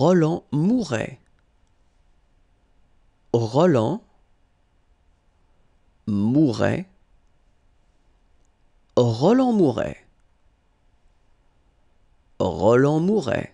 Roland Mouret. Roland Mouret. Roland Mouret. Roland Mouret.